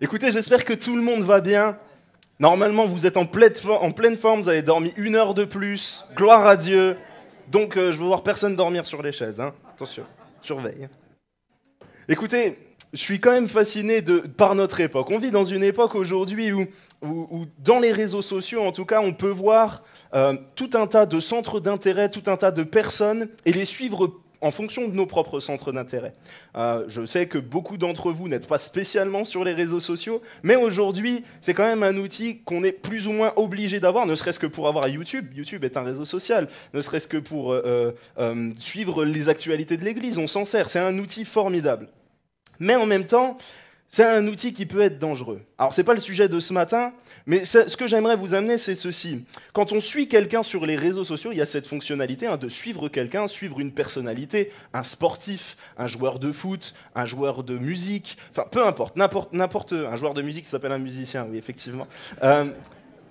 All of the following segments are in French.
Écoutez, j'espère que tout le monde va bien. Normalement, vous êtes en pleine, en pleine forme, vous avez dormi une heure de plus. Gloire à Dieu. Donc, euh, je veux voir personne dormir sur les chaises. Hein. Attention, surveille. Écoutez, je suis quand même fasciné de, par notre époque. On vit dans une époque aujourd'hui où, dans les réseaux sociaux, en tout cas, on peut voir euh, tout un tas de centres d'intérêt, tout un tas de personnes et les suivre en fonction de nos propres centres d'intérêt. Euh, je sais que beaucoup d'entre vous n'êtes pas spécialement sur les réseaux sociaux, mais aujourd'hui, c'est quand même un outil qu'on est plus ou moins obligé d'avoir, ne serait-ce que pour avoir YouTube. YouTube est un réseau social, ne serait-ce que pour euh, euh, suivre les actualités de l'Église, on s'en sert. C'est un outil formidable. Mais en même temps, c'est un outil qui peut être dangereux. Alors, ce n'est pas le sujet de ce matin, mais ce que j'aimerais vous amener, c'est ceci. Quand on suit quelqu'un sur les réseaux sociaux, il y a cette fonctionnalité hein, de suivre quelqu'un, suivre une personnalité, un sportif, un joueur de foot, un joueur de musique, enfin, peu importe, n'importe, un joueur de musique s'appelle un musicien, oui, effectivement. Euh,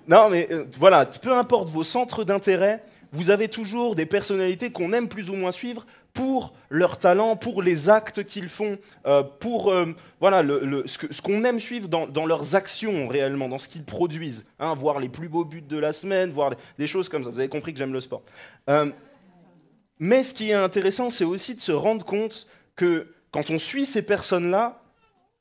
non, mais euh, voilà, peu importe vos centres d'intérêt, vous avez toujours des personnalités qu'on aime plus ou moins suivre pour leur talent, pour les actes qu'ils font, euh, pour euh, voilà, ce qu'on aime suivre dans, leurs actions réellement, dans ce qu'ils produisent, hein, voir les plus beaux buts de la semaine, voir des choses comme ça. Vous avez compris que j'aime le sport. Euh, mais ce qui est intéressant, c'est aussi de se rendre compte que quand on suit ces personnes-là,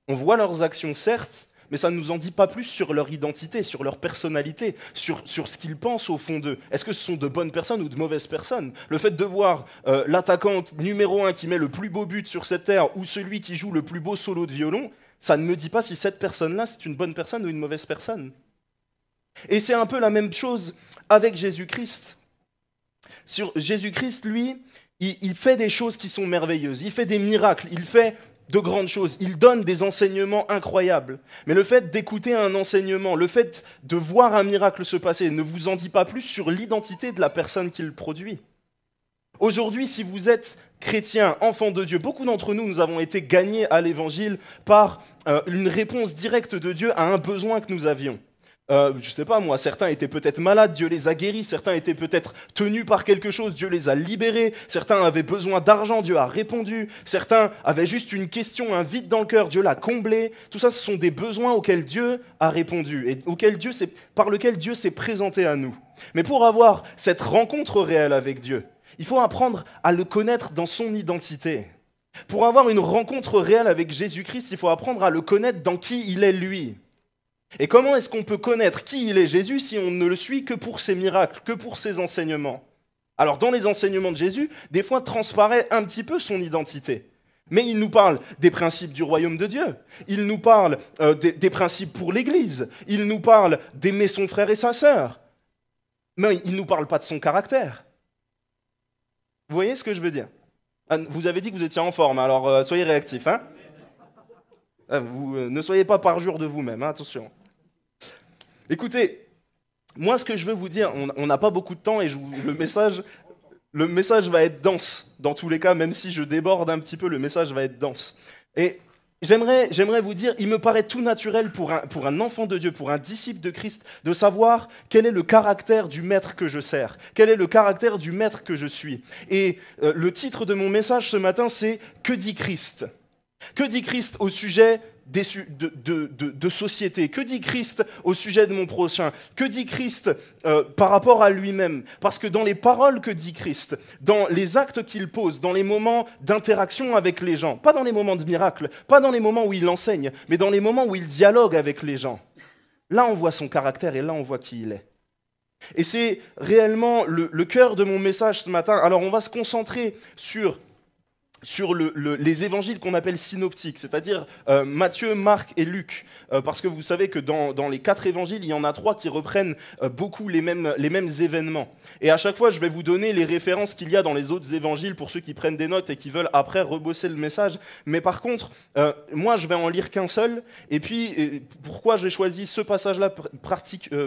on voit leurs actions certes, mais ça ne nous en dit pas plus sur leur identité, sur leur personnalité, sur, sur ce qu'ils pensent au fond d'eux. Est-ce que ce sont de bonnes personnes ou de mauvaises personnes Le fait de voir euh, l'attaquant numéro un qui met le plus beau but sur cette terre ou celui qui joue le plus beau solo de violon, ça ne me dit pas si cette personne-là, c'est une bonne personne ou une mauvaise personne. Et c'est un peu la même chose avec Jésus-Christ. Sur Jésus-Christ, lui, il, fait des choses qui sont merveilleuses, il fait des miracles, il fait de grandes choses, il donne des enseignements incroyables. Mais le fait d'écouter un enseignement, le fait de voir un miracle se passer, ne vous en dit pas plus sur l'identité de la personne qui le produit. Aujourd'hui, si vous êtes chrétien, enfant de Dieu, beaucoup d'entre nous, nous avons été gagnés à l'évangile par euh, une réponse directe de Dieu à un besoin que nous avions. Euh, je ne sais pas moi, certains étaient peut-être malades, Dieu les a guéris, certains étaient peut-être tenus par quelque chose, Dieu les a libérés, certains avaient besoin d'argent, Dieu a répondu, certains avaient juste une question, un vide dans le cœur, Dieu l'a comblé. Tout ça, ce sont des besoins auxquels Dieu a répondu et auxquels Dieu par lequel Dieu s'est présenté à nous. Mais pour avoir cette rencontre réelle avec Dieu, il faut apprendre à le connaître dans son identité. Pour avoir une rencontre réelle avec Jésus-Christ, il faut apprendre à le connaître dans qui il est lui. Et comment est-ce qu'on peut connaître qui il est Jésus si on ne le suit que pour ses miracles, que pour ses enseignements Alors dans les enseignements de Jésus, des fois transparaît un petit peu son identité. Mais il nous parle des principes du royaume de Dieu, il nous parle euh, des, principes pour l'Église, il nous parle d'aimer son frère et sa sœur. Mais il ne nous parle pas de son caractère. Vous voyez ce que je veux dire ah, Vous avez dit que vous étiez en forme, alors euh, soyez réactifs. Hein euh, ne soyez pas parjure de vous-même, hein, attention. Écoutez, moi ce que je veux vous dire, on n'a pas beaucoup de temps et le, message, le message va être dense. Dans tous les cas, même si je déborde un petit peu, le message va être dense. Et J'aimerais, j'aimerais vous dire, il me paraît tout naturel pour un, pour un enfant de Dieu, pour un disciple de Christ, de savoir quel est le caractère du maître que je sers, quel est le caractère du maître que je suis. Et euh, le titre de mon message ce matin, c'est Que dit Christ Que dit Christ au sujet de, société Que dit Christ au sujet de mon prochain Que dit Christ euh, par rapport à lui-même Parce que dans les paroles que dit Christ, dans les actes qu'il pose, dans les moments d'interaction avec les gens, pas dans les moments de miracle, pas dans les moments où il enseigne, mais dans les moments où il dialogue avec les gens, là on voit son caractère et là on voit qui il est. Et c'est réellement le, le cœur de mon message ce matin. Alors on va se concentrer sur sur les évangiles qu'on appelle synoptiques, c'est-à-dire euh, Matthieu, Marc et Luc, euh, parce que vous savez que dans, les quatre évangiles, il y en a trois qui reprennent euh, beaucoup les mêmes, événements. Et à chaque fois, je vais vous donner les références qu'il y a dans les autres évangiles pour ceux qui prennent des notes et qui veulent après rebosser le message. Mais par contre, moi, je vais en lire qu'un seul. Et puis, pourquoi j'ai choisi ce passage-là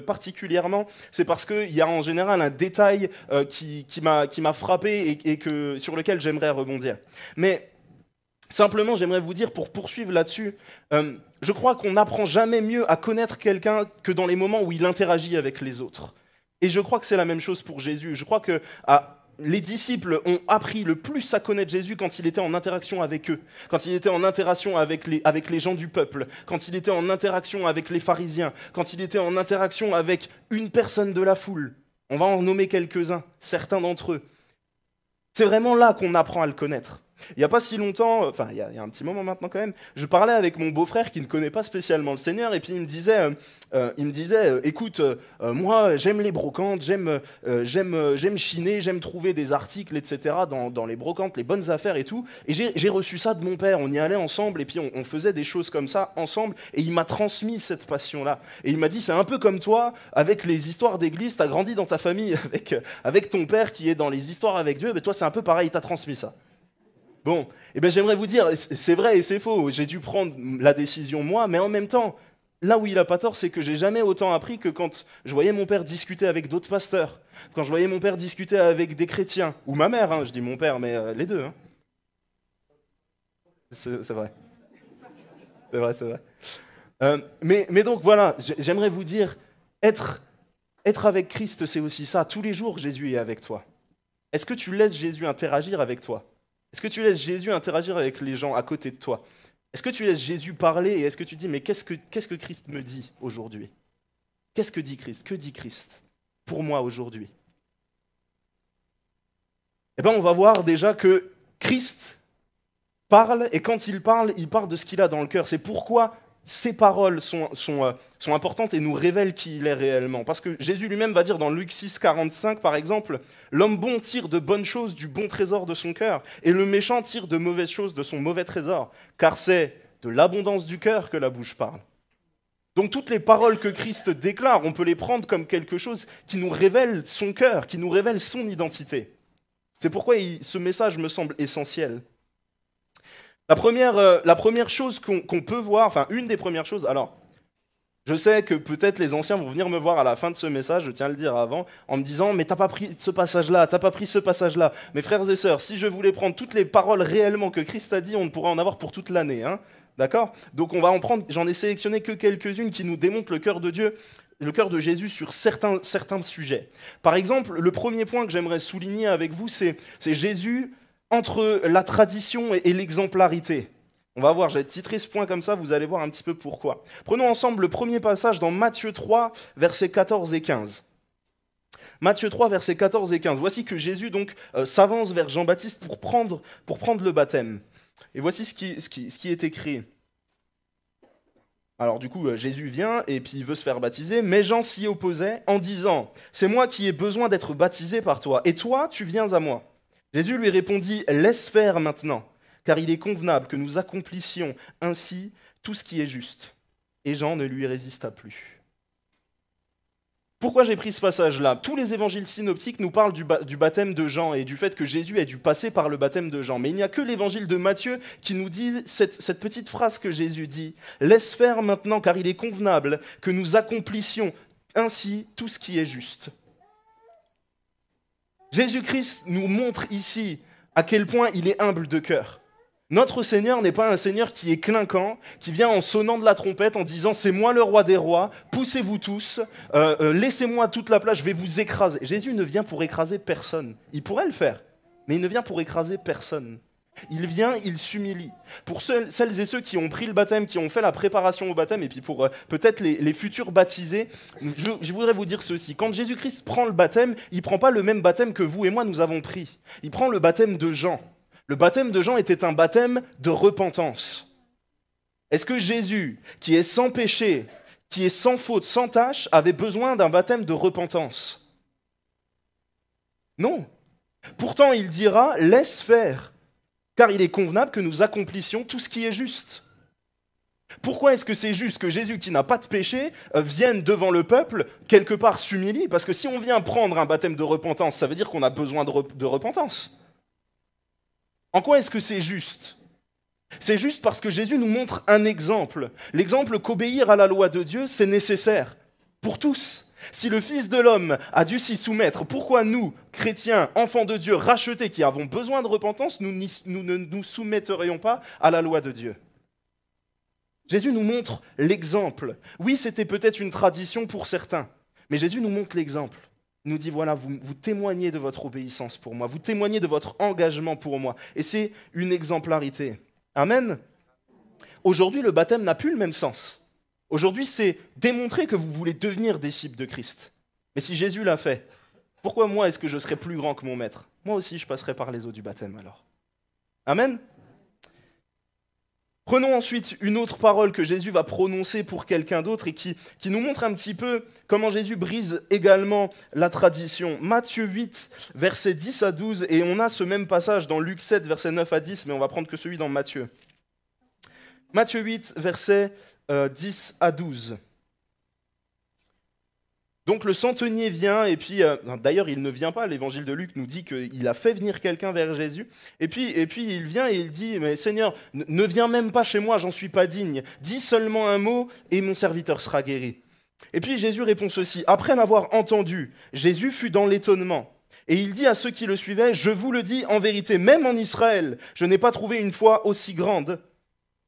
particulièrement C'est parce qu'il y a en général un détail qui, m'a frappé et, et que, sur lequel j'aimerais rebondir. Mais simplement, j'aimerais vous dire, pour poursuivre là-dessus, euh, je crois qu'on n'apprend jamais mieux à connaître quelqu'un que dans les moments où il interagit avec les autres. Et je crois que c'est la même chose pour Jésus. Je crois que ah, les disciples ont appris le plus à connaître Jésus quand il était en interaction avec eux, quand il était en interaction avec les, avec les gens du peuple, quand il était en interaction avec les pharisiens, quand il était en interaction avec une personne de la foule. On va en nommer quelques-uns, certains d'entre eux. C'est vraiment là qu'on apprend à le connaître. Il n'y a pas si longtemps, enfin il y, a, un petit moment maintenant quand même, je parlais avec mon beau-frère qui ne connaît pas spécialement le Seigneur et puis il me disait, euh, euh, il me disait, euh, écoute, moi j'aime les brocantes, j'aime, j'aime, j'aime chiner, j'aime trouver des articles, etc. Dans, les brocantes, les bonnes affaires et tout. Et j'ai, reçu ça de mon père. On y allait ensemble et puis on, faisait des choses comme ça ensemble. Et il m'a transmis cette passion-là. Et il m'a dit, c'est un peu comme toi avec les histoires d'église. as grandi dans ta famille avec avec ton père qui est dans les histoires avec Dieu. Mais toi c'est un peu pareil. il T'as transmis ça. Bon, eh bien, j'aimerais vous dire, c'est vrai et c'est faux, j'ai dû prendre la décision moi, mais en même temps, là où il n'a pas tort, c'est que j'ai jamais autant appris que quand je voyais mon père discuter avec d'autres pasteurs, quand je voyais mon père discuter avec des chrétiens, ou ma mère, hein, je dis mon père, mais euh, les deux. Hein. C'est vrai. C'est vrai, c'est vrai. Euh, mais, mais, donc voilà, j'aimerais vous dire, être, être avec Christ, c'est aussi ça. Tous les jours, Jésus est avec toi. Est-ce que tu laisses Jésus interagir avec toi est-ce que tu laisses Jésus interagir avec les gens à côté de toi Est-ce que tu laisses Jésus parler et est-ce que tu dis, mais qu'est-ce que, qu'est-ce que Christ me dit aujourd'hui Qu'est-ce que dit Christ Que dit Christ pour moi aujourd'hui Eh bien, on va voir déjà que Christ parle et quand il parle, il parle de ce qu'il a dans le cœur. C'est pourquoi ces paroles sont, euh, sont, importantes et nous révèlent qui il est réellement. Parce que Jésus lui-même va dire dans Luc 6, 45 par exemple, L'homme bon tire de bonnes choses du bon trésor de son cœur, et le méchant tire de mauvaises choses de son mauvais trésor, car c'est de l'abondance du cœur que la bouche parle. Donc toutes les paroles que Christ déclare, on peut les prendre comme quelque chose qui nous révèle son cœur, qui nous révèle son identité. C'est pourquoi ce message me semble essentiel. La première, euh, la première chose qu'on peut voir, enfin une des premières choses, alors je sais que peut-être les anciens vont venir me voir à la fin de ce message, je tiens à le dire avant, en me disant Mais t'as pas pris ce passage-là, t'as pas pris ce passage-là. Mes frères et sœurs, si je voulais prendre toutes les paroles réellement que Christ a dit, on ne pourra en avoir pour toute l'année. Hein D'accord Donc on va en prendre, j'en ai sélectionné que quelques-unes qui nous démontrent le cœur de Dieu, le cœur de Jésus sur certains, certains sujets. Par exemple, le premier point que j'aimerais souligner avec vous, c'est Jésus entre la tradition et l'exemplarité. On va voir, j'ai titré ce point comme ça, vous allez voir un petit peu pourquoi. Prenons ensemble le premier passage dans Matthieu 3, versets 14 et 15. Matthieu 3, versets 14 et 15. Voici que Jésus donc euh, s'avance vers Jean-Baptiste pour prendre, pour prendre, le baptême. Et voici ce qui, ce qui est écrit. Alors du coup, euh, Jésus vient et puis il veut se faire baptiser, mais Jean s'y opposait en disant, C'est moi qui ai besoin d'être baptisé par toi, et toi, tu viens à moi. Jésus lui répondit, Laisse faire maintenant, car il est convenable que nous accomplissions ainsi tout ce qui est juste. Et Jean ne lui résista plus. Pourquoi j'ai pris ce passage-là Tous les évangiles synoptiques nous parlent du, baptême de Jean et du fait que Jésus ait dû passer par le baptême de Jean. Mais il n'y a que l'évangile de Matthieu qui nous dit cette petite phrase que Jésus dit. Laisse faire maintenant, car il est convenable que nous accomplissions ainsi tout ce qui est juste. Jésus-Christ nous montre ici à quel point il est humble de cœur. Notre Seigneur n'est pas un Seigneur qui est clinquant, qui vient en sonnant de la trompette en disant c'est moi le roi des rois, poussez-vous tous, euh, euh, laissez-moi toute la place, je vais vous écraser. Jésus ne vient pour écraser personne. Il pourrait le faire, mais il ne vient pour écraser personne. Il vient, il s'humilie. Pour celles et ceux qui ont pris le baptême, qui ont fait la préparation au baptême, et puis pour euh, peut-être les, futurs baptisés, je, je, voudrais vous dire ceci. Quand Jésus-Christ prend le baptême, il ne prend pas le même baptême que vous et moi nous avons pris. Il prend le baptême de Jean. Le baptême de Jean était un baptême de repentance. Est-ce que Jésus, qui est sans péché, qui est sans faute, sans tâche, avait besoin d'un baptême de repentance Non. Pourtant, il dira, laisse faire, car il est convenable que nous accomplissions tout ce qui est juste. Pourquoi est-ce que c'est juste que Jésus, qui n'a pas de péché, euh, vienne devant le peuple, quelque part s'humilie Parce que si on vient prendre un baptême de repentance, ça veut dire qu'on a besoin de, de repentance. En quoi est-ce que c'est juste C'est juste parce que Jésus nous montre un exemple. L'exemple qu'obéir à la loi de Dieu, c'est nécessaire pour tous. Si le Fils de l'homme a dû s'y soumettre, pourquoi nous, chrétiens, enfants de Dieu, rachetés, qui avons besoin de repentance, nous, ne nous soumettrions pas à la loi de Dieu Jésus nous montre l'exemple. Oui, c'était peut-être une tradition pour certains, mais Jésus nous montre l'exemple. Il nous dit, voilà, vous témoignez de votre obéissance pour moi, vous témoignez de votre engagement pour moi. Et c'est une exemplarité. Amen. Aujourd'hui, le baptême n'a plus le même sens. Aujourd'hui, c'est démontrer que vous voulez devenir disciple de Christ. Mais si Jésus l'a fait, pourquoi moi est-ce que je serais plus grand que mon maître Moi aussi, je passerai par les eaux du baptême alors. Amen Prenons ensuite une autre parole que Jésus va prononcer pour quelqu'un d'autre et qui, nous montre un petit peu comment Jésus brise également la tradition. Matthieu 8, versets 10 à 12, et on a ce même passage dans Luc 7, versets 9 à 10, mais on va prendre que celui dans Matthieu. Matthieu 8, verset 10 euh, à 12. Donc le centenier vient, et puis euh, d'ailleurs il ne vient pas, l'évangile de Luc nous dit qu'il a fait venir quelqu'un vers Jésus, et puis, et puis il vient et il dit, mais Seigneur, ne viens même pas chez moi, j'en suis pas digne, dis seulement un mot et mon serviteur sera guéri. Et puis Jésus répond ceci, après l'avoir entendu, Jésus fut dans l'étonnement, et il dit à ceux qui le suivaient, je vous le dis en vérité, même en Israël, je n'ai pas trouvé une foi aussi grande.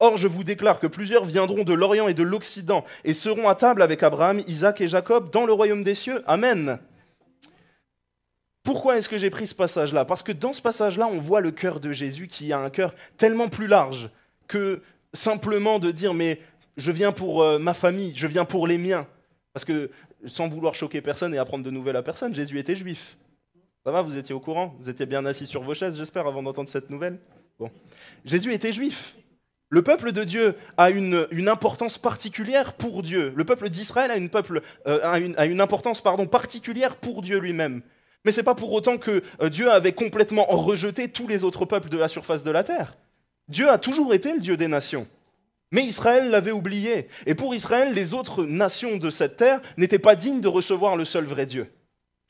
Or, je vous déclare que plusieurs viendront de l'Orient et de l'Occident et seront à table avec Abraham, Isaac et Jacob dans le royaume des cieux. Amen. Pourquoi est-ce que j'ai pris ce passage-là Parce que dans ce passage-là, on voit le cœur de Jésus qui a un cœur tellement plus large que simplement de dire mais je viens pour euh, ma famille, je viens pour les miens. Parce que sans vouloir choquer personne et apprendre de nouvelles à personne, Jésus était juif. Ça va, vous étiez au courant Vous étiez bien assis sur vos chaises, j'espère, avant d'entendre cette nouvelle Bon. Jésus était juif. Le peuple de Dieu a une, importance particulière pour Dieu. Le peuple d'Israël a, une, euh, importance pardon, particulière pour Dieu lui-même. Mais ce n'est pas pour autant que euh, Dieu avait complètement rejeté tous les autres peuples de la surface de la terre. Dieu a toujours été le Dieu des nations. Mais Israël l'avait oublié. Et pour Israël, les autres nations de cette terre n'étaient pas dignes de recevoir le seul vrai Dieu.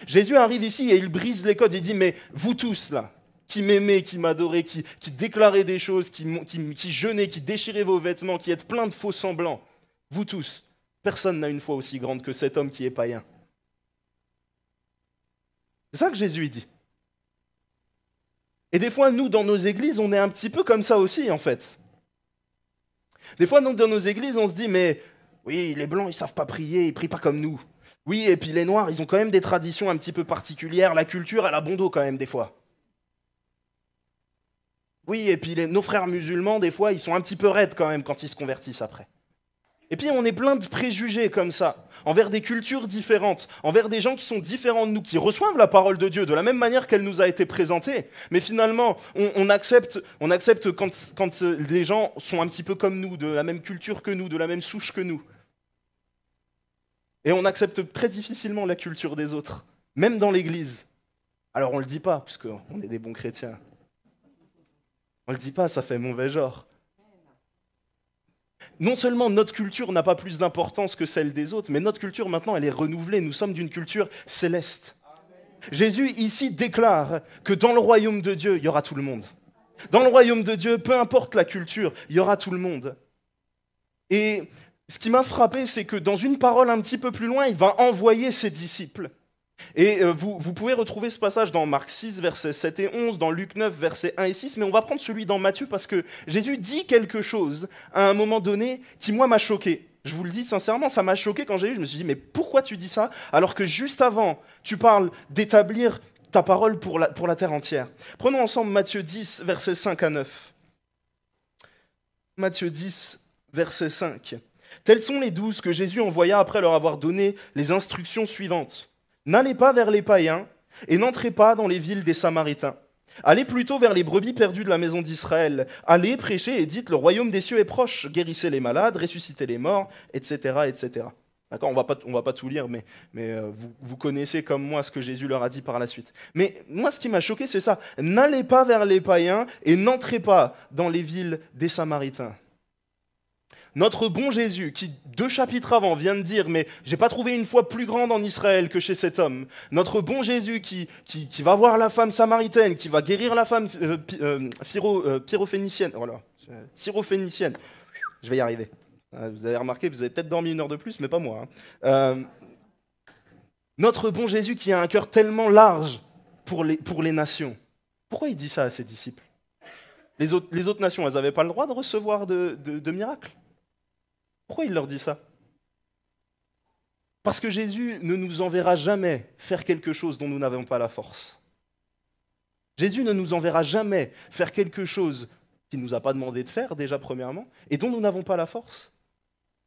Jésus arrive ici et il brise les codes. Il dit, mais vous tous là, qui m'aimait, qui m'adorait, qui, déclarait des choses, qui, qui, qui jeûnait, qui déchirait vos vêtements, qui êtes plein de faux semblants, vous tous, personne n'a une foi aussi grande que cet homme qui est païen. C'est ça que Jésus dit. Et des fois, nous, dans nos églises, on est un petit peu comme ça aussi, en fait. Des fois, donc, dans nos églises, on se dit, mais oui, les blancs, ils savent pas prier, ils prient pas comme nous. Oui, et puis les noirs, ils ont quand même des traditions un petit peu particulières, la culture, elle a bon dos quand même, des fois. Oui, et puis nos frères musulmans, des fois, ils sont un petit peu raides quand même quand ils se convertissent après. Et puis on est plein de préjugés comme ça, envers des cultures différentes, envers des gens qui sont différents de nous, qui reçoivent la parole de Dieu de la même manière qu'elle nous a été présentée. Mais finalement, on, accepte, on accepte quand, quand euh, les gens sont un petit peu comme nous, de la même culture que nous, de la même souche que nous. Et on accepte très difficilement la culture des autres, même dans l'Église. Alors on ne le dit pas, parce qu'on est des bons chrétiens. On le dit pas, ça fait mauvais genre. Non seulement notre culture n'a pas plus d'importance que celle des autres, mais notre culture maintenant, elle est renouvelée. Nous sommes d'une culture céleste. Jésus ici déclare que dans le royaume de Dieu, il y aura tout le monde. Dans le royaume de Dieu, peu importe la culture, il y aura tout le monde. Et ce qui m'a frappé, c'est que dans une parole un petit peu plus loin, il va envoyer ses disciples. Et euh, vous, pouvez retrouver ce passage dans Marc 6, versets 7 et 11, dans Luc 9, versets 1 et 6, mais on va prendre celui dans Matthieu parce que Jésus dit quelque chose à un moment donné qui, moi, m'a choqué. Je vous le dis sincèrement, ça m'a choqué quand j'ai lu. Je me suis dit, mais pourquoi tu dis ça alors que juste avant, tu parles d'établir ta parole pour la, terre entière Prenons ensemble Matthieu 10, versets 5 à 9. Matthieu 10, verset 5. Tels sont les douze que Jésus envoya après leur avoir donné les instructions suivantes. N'allez pas vers les païens et n'entrez pas dans les villes des Samaritains. Allez plutôt vers les brebis perdues de la maison d'Israël. Allez prêcher et dites le royaume des cieux est proche. Guérissez les malades, ressuscitez les morts, etc. etc. D'accord On ne va pas tout lire, mais, mais euh, vous, vous, connaissez comme moi ce que Jésus leur a dit par la suite. Mais moi, ce qui m'a choqué, c'est ça. N'allez pas vers les païens et n'entrez pas dans les villes des Samaritains. Notre bon Jésus, qui deux chapitres avant vient de dire, mais j'ai pas trouvé une foi plus grande en Israël que chez cet homme. Notre bon Jésus qui, qui, va voir la femme samaritaine, qui va guérir la femme euh, euh, euh, pyrophénicienne. Oh Je vais y arriver. Ah, vous avez remarqué, vous avez peut-être dormi une heure de plus, mais pas moi. Hein. notre bon Jésus qui a un cœur tellement large pour les, pour les nations. Pourquoi il dit ça à ses disciples les autres, les autres, nations, elles n'avaient pas le droit de recevoir de miracles. Pourquoi il leur dit ça Parce que Jésus ne nous enverra jamais faire quelque chose dont nous n'avons pas la force. Jésus ne nous enverra jamais faire quelque chose qu'il ne nous a pas demandé de faire, déjà premièrement, et dont nous n'avons pas la force.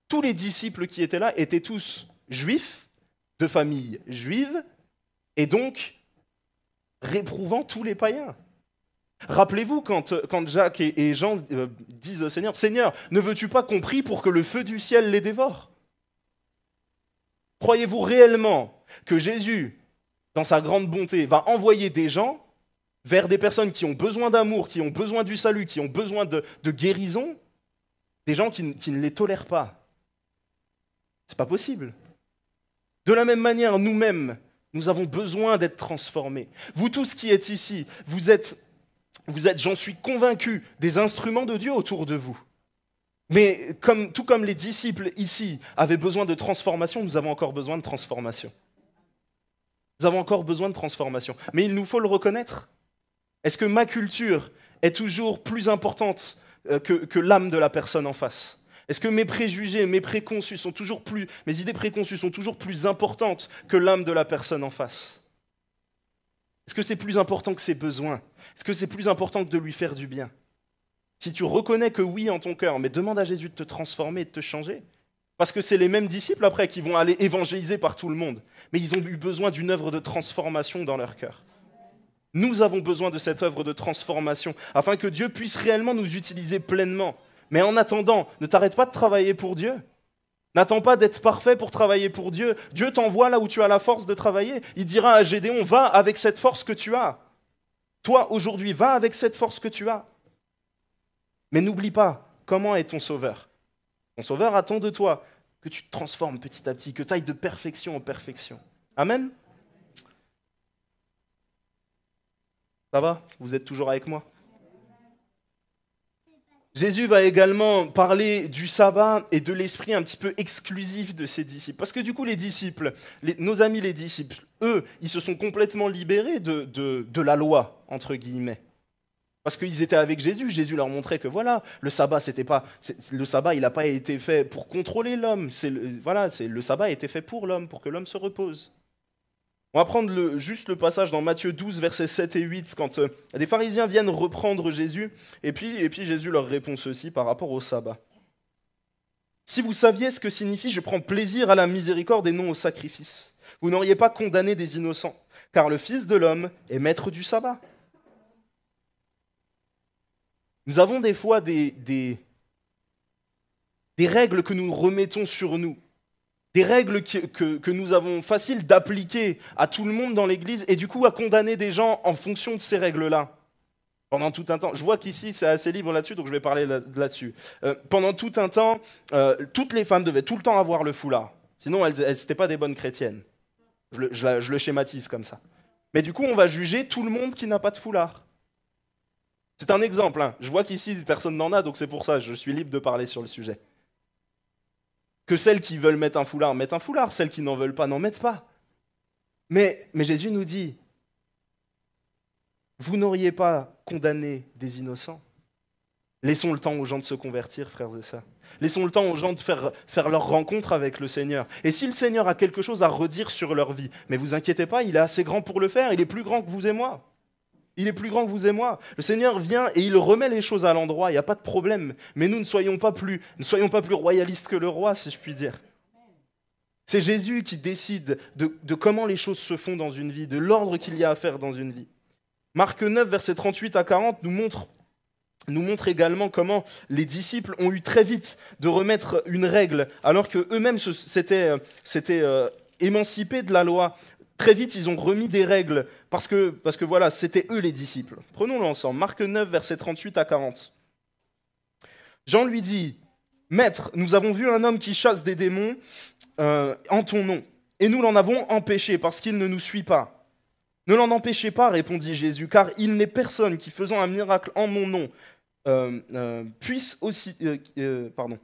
Tous les disciples qui étaient là étaient tous juifs, de famille juive, et donc réprouvant tous les païens. Rappelez-vous euh, quand, Jacques et, Jean euh, disent au Seigneur, Seigneur, ne veux-tu pas qu'on prie pour que le feu du ciel les dévore Croyez-vous réellement que Jésus, dans sa grande bonté, va envoyer des gens vers des personnes qui ont besoin d'amour, qui ont besoin du salut, qui ont besoin de, guérison, des gens qui, qui ne les tolèrent pas C'est pas possible. De la même manière, nous-mêmes, nous avons besoin d'être transformés. Vous tous qui êtes ici, vous êtes vous êtes, j'en suis convaincu, des instruments de Dieu autour de vous. Mais tout comme les disciples ici avaient besoin de transformation, nous avons encore besoin de transformation. Nous avons encore besoin de transformation. Mais il nous faut le reconnaître. Est-ce que ma culture est toujours plus importante euh, que, que l'âme de la personne en face Est-ce que mes préjugés, mes préconçus sont toujours plus, mes idées préconçues sont toujours plus importantes que l'âme de la personne en face est-ce que c'est plus important que ses besoins Est-ce que c'est plus important que de lui faire du bien Si tu reconnais que oui en ton cœur, mais demande à Jésus de te transformer, de te changer. Parce que c'est les mêmes disciples après qui vont aller évangéliser par tout le monde. Mais ils ont eu besoin d'une œuvre de transformation dans leur cœur. Nous avons besoin de cette œuvre de transformation afin que Dieu puisse réellement nous utiliser pleinement. Mais en attendant, ne t'arrête pas de travailler pour Dieu. N'attends pas d'être parfait pour travailler pour Dieu. Dieu t'envoie là où tu as la force de travailler. Il dira à Gédéon, va avec cette force que tu as. Toi, aujourd'hui, va avec cette force que tu as. Mais n'oublie pas, comment est ton Sauveur Ton Sauveur attend de toi que tu te transformes petit à petit, que tu ailles de perfection en perfection. Amen Ça va Vous êtes toujours avec moi Jésus va également parler du sabbat et de l'esprit un petit peu exclusif de ses disciples. Parce que du coup, les disciples, nos amis les disciples, eux, ils se sont complètement libérés de, la loi, entre guillemets. Parce qu'ils étaient avec Jésus, Jésus leur montrait que voilà, le sabbat, c'était pas, le sabbat, il n'a pas été fait pour contrôler l'homme. voilà, c'est, le sabbat a été fait pour l'homme, pour que l'homme se repose. On va prendre juste le passage dans Matthieu 12, versets 7 et 8, quand euh, des pharisiens viennent reprendre Jésus, et puis, Jésus leur répond ceci par rapport au sabbat. Si vous saviez ce que signifie je prends plaisir à la miséricorde et non au sacrifice, vous n'auriez pas condamné des innocents, car le Fils de l'homme est maître du sabbat. Nous avons des fois des règles que nous remettons sur nous, des règles que, nous avons faciles d'appliquer à tout le monde dans l'Église et du coup à condamner des gens en fonction de ces règles-là pendant tout un temps, je vois qu'ici c'est assez libre là-dessus, donc je vais parler là-dessus. Euh, pendant tout un temps, euh, toutes les femmes devaient tout le temps avoir le foulard. Sinon, elles n'étaient pas des bonnes chrétiennes. Je le, schématise comme ça. Mais du coup, on va juger tout le monde qui n'a pas de foulard. C'est un exemple. Hein. Je vois qu'ici, personne n'en a, donc c'est pour ça, je suis libre de parler sur le sujet que celles qui veulent mettre un foulard mettent un foulard, celles qui n'en veulent pas n'en mettent pas. Mais, mais Jésus nous dit, vous n'auriez pas condamné des innocents. Laissons le temps aux gens de se convertir, frères et sœurs. Laissons le temps aux gens de faire, faire leur rencontre avec le Seigneur. Et si le Seigneur a quelque chose à redire sur leur vie, mais vous inquiétez pas, il est assez grand pour le faire, il est plus grand que vous et moi. Il est plus grand que vous et moi. Le Seigneur vient et il remet les choses à l'endroit, il n'y a pas de problème. Mais nous ne soyons pas plus, ne soyons pas plus royalistes que le roi, si je puis dire. C'est Jésus qui décide de, comment les choses se font dans une vie, de l'ordre qu'il y a à faire dans une vie. Marc 9, versets 38 à 40 nous montre, également comment les disciples ont eu très vite de remettre une règle, alors queux mêmes s'étaient euh, euh, émancipés de la loi Très vite, ils ont remis des règles, parce que, parce que voilà, c'était eux les disciples. Prenons-le ensemble. Marc 9, versets 38 à 40. Jean lui dit, Maître, nous avons vu un homme qui chasse des démons euh, en ton nom, et nous l'en avons empêché parce qu'il ne nous suit pas. Ne l'en empêchez pas, répondit Jésus, car il n'est personne qui, faisant un miracle en mon nom, euh, euh, puisse aussi... pardon.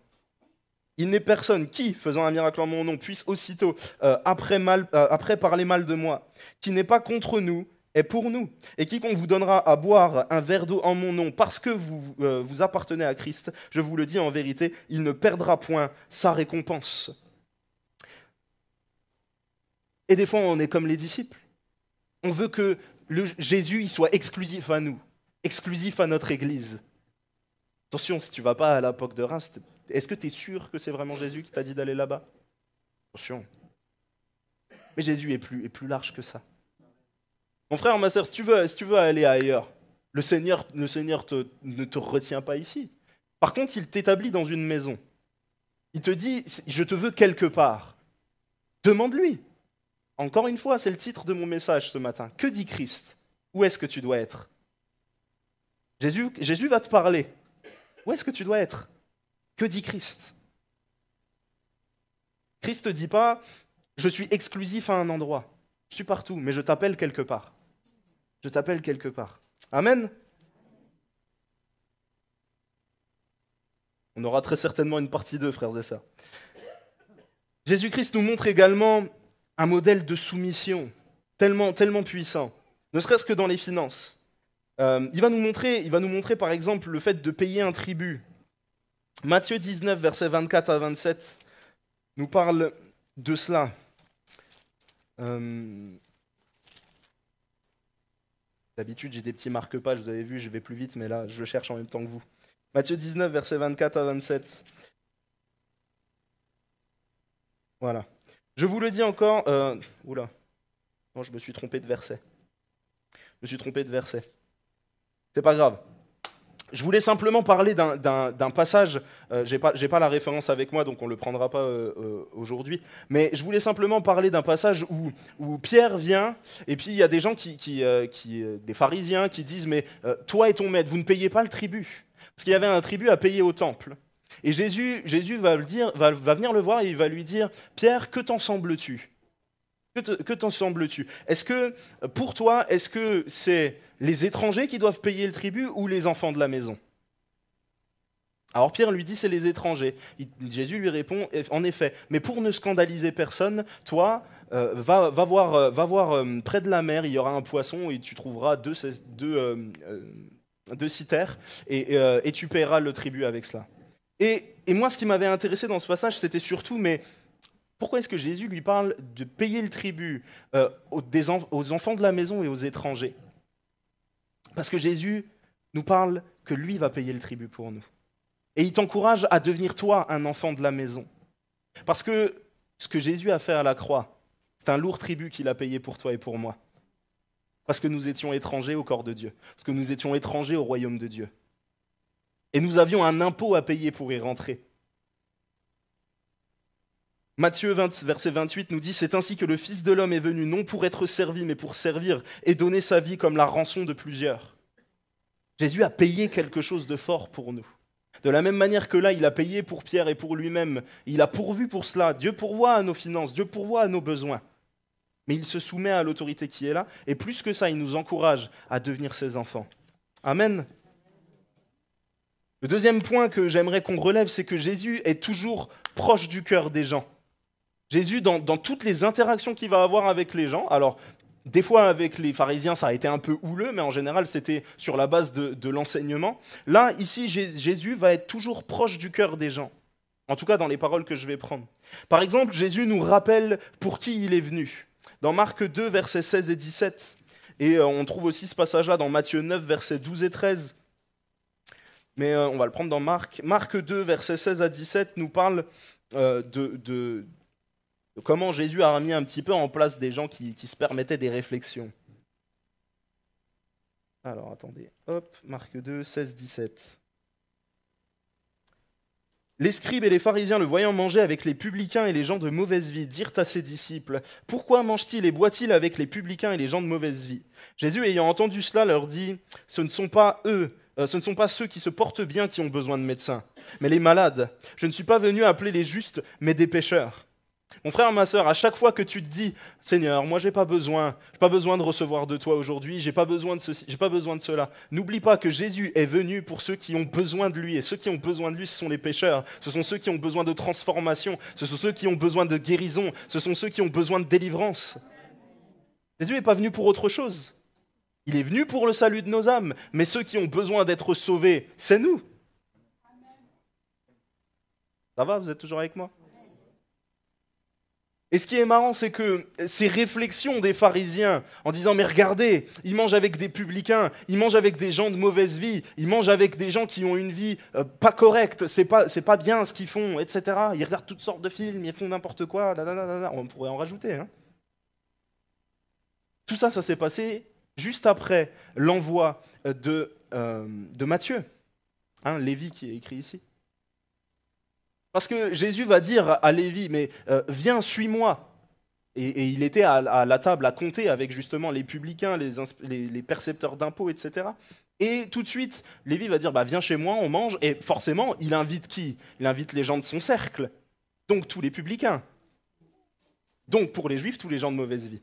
Il n'est personne qui, faisant un miracle en mon nom, puisse aussitôt, euh, euh, après, parler mal de moi, qui n'est pas contre nous, est pour nous. Et quiconque vous donnera à boire un verre d'eau en mon nom, parce que vous, euh, vous appartenez à Christ, je vous le dis en vérité, il ne perdra point sa récompense. Et des fois, on est comme les disciples. On veut que le Jésus il soit exclusif à nous, exclusif à notre Église. Attention, si tu vas pas à la de Reims, est-ce que tu es sûr que c'est vraiment Jésus qui t'a dit d'aller là-bas Attention. Mais Jésus est plus, plus large que ça. Mon frère, ma sœur, si tu veux, si tu veux aller ailleurs, le Seigneur, le Seigneur ne te retient pas ici. Par contre, il t'établit dans une maison. Il te dit, je te veux quelque part. Demande-lui. Encore une fois, c'est le titre de mon message ce matin. Que dit Christ Où est-ce que tu dois être Jésus, Jésus va te parler. Où est-ce que tu dois être que dit Christ Christ ne dit pas je suis exclusif à un endroit, je suis partout, mais je t'appelle quelque part. Je t'appelle quelque part. Amen On aura très certainement une partie 2, frères et sœurs. Jésus-Christ nous montre également un modèle de soumission tellement, tellement puissant, ne serait-ce que dans les finances. Euh, il, va nous montrer, il va nous montrer, par exemple, le fait de payer un tribut Matthieu 19, versets 24 à 27, nous parle de cela. Euh, d'habitude, j'ai des petits marque-pages, vous avez vu, je vais plus vite, mais là, je le cherche en même temps que vous. Matthieu 19, versets 24 à 27. Voilà. Je vous le dis encore. Euh, oula. Non, je me suis trompé de verset. Je me suis trompé de verset. C'est pas grave. Je voulais simplement parler d'un passage, euh, je n'ai pas, pas, la référence avec moi, donc on ne le prendra pas euh, euh, aujourd'hui, mais je voulais simplement parler d'un passage où, où, Pierre vient, et puis il y a des gens, qui, qui, des pharisiens, qui disent, mais toi et ton maître, vous ne payez pas le tribut, parce qu'il y avait un tribut à payer au temple. Et Jésus, Jésus va, le dire, va, va venir le voir et il va lui dire, Pierre, que t'en sembles-tu Que t'en sembles-tu Est-ce que, pour toi, est-ce que c'est les étrangers qui doivent payer le tribut ou les enfants de la maison alors Pierre lui dit, c'est les étrangers. Jésus lui répond, en effet, mais pour ne scandaliser personne, toi, euh, va, voir, euh, euh, près de la mer, il y aura un poisson et tu trouveras deux, deux, citerres et, tu paieras le tribut avec cela. Et, moi, ce qui m'avait intéressé dans ce passage, c'était surtout, mais pourquoi est-ce que Jésus lui parle de payer le tribut aux enfants de la maison et aux étrangers parce que Jésus nous parle que lui va payer le tribut pour nous. Et il t'encourage à devenir toi un enfant de la maison. Parce que ce que Jésus a fait à la croix, c'est un lourd tribut qu'il a payé pour toi et pour moi. Parce que nous étions étrangers au corps de Dieu, parce que nous étions étrangers au royaume de Dieu. Et nous avions un impôt à payer pour y rentrer. Matthieu 20, verset 28 nous dit, C'est ainsi que le Fils de l'homme est venu non pour être servi, mais pour servir et donner sa vie comme la rançon de plusieurs. Jésus a payé quelque chose de fort pour nous. De la même manière que là, il a payé pour Pierre et pour lui-même. Il a pourvu pour cela. Dieu pourvoit à nos finances, Dieu pourvoit à nos besoins. Mais il se soumet à l'autorité qui est là. Et plus que ça, il nous encourage à devenir ses enfants. Amen. Le deuxième point que j'aimerais qu'on relève, c'est que Jésus est toujours proche du cœur des gens. Jésus, dans, toutes les interactions qu'il va avoir avec les gens, alors des fois, avec les pharisiens, ça a été un peu houleux, mais en général, c'était sur la base de, l'enseignement. Là, ici, Jésus va être toujours proche du cœur des gens, en tout cas dans les paroles que je vais prendre. Par exemple, Jésus nous rappelle pour qui il est venu. Dans Marc 2, versets 16 et 17, et euh, on trouve aussi ce passage-là dans Matthieu 9, versets 12 et 13. Mais euh, on va le prendre dans Marc. Marc 2, versets 16 à 17, nous parle euh, de, de comment Jésus a remis un petit peu en place des gens qui, se permettaient des réflexions. Alors attendez, hop, Marc 2, 16, 17. Les scribes et les pharisiens le voyant manger avec les publicains et les gens de mauvaise vie, dirent à ses disciples, Pourquoi mange-t-il et boit-il avec les publicains et les gens de mauvaise vie Jésus ayant entendu cela leur dit, Ce ne sont pas eux, euh, ce ne sont pas ceux qui se portent bien qui ont besoin de médecins, mais les malades. Je ne suis pas venu appeler les justes, mais des pécheurs. Mon frère, ma sœur, à chaque fois que tu te dis, Seigneur, moi j'ai pas besoin, j'ai pas besoin de recevoir de toi aujourd'hui, j'ai pas besoin de ceci, j'ai pas besoin de cela. N'oublie pas que Jésus est venu pour ceux qui ont besoin de lui, et ceux qui ont besoin de lui, ce sont les pécheurs, ce sont ceux qui ont besoin de transformation, ce sont ceux qui ont besoin de guérison, ce sont ceux qui ont besoin de délivrance. Jésus n'est pas venu pour autre chose. Il est venu pour le salut de nos âmes, mais ceux qui ont besoin d'être sauvés, c'est nous. Ça va, vous êtes toujours avec moi et ce qui est marrant, c'est que ces réflexions des pharisiens en disant Mais regardez, ils mangent avec des publicains, ils mangent avec des gens de mauvaise vie, ils mangent avec des gens qui ont une vie euh, pas correcte, c'est pas, c'est pas bien ce qu'ils font, etc. Ils regardent toutes sortes de films, ils font n'importe quoi, on pourrait en rajouter. Hein. Tout ça, ça s'est passé juste après l'envoi euh, de, euh, de Matthieu, hein, Lévi qui est écrit ici. Parce que Jésus va dire à Lévi, mais euh, viens, suis-moi. Et, il était à, la table à compter avec justement les publicains, les, percepteurs d'impôts, etc. Et tout de suite, Lévi va dire, bah, viens chez moi, on mange. Et forcément, il invite qui Il invite les gens de son cercle. Donc tous les publicains. Donc pour les juifs, tous les gens de mauvaise vie.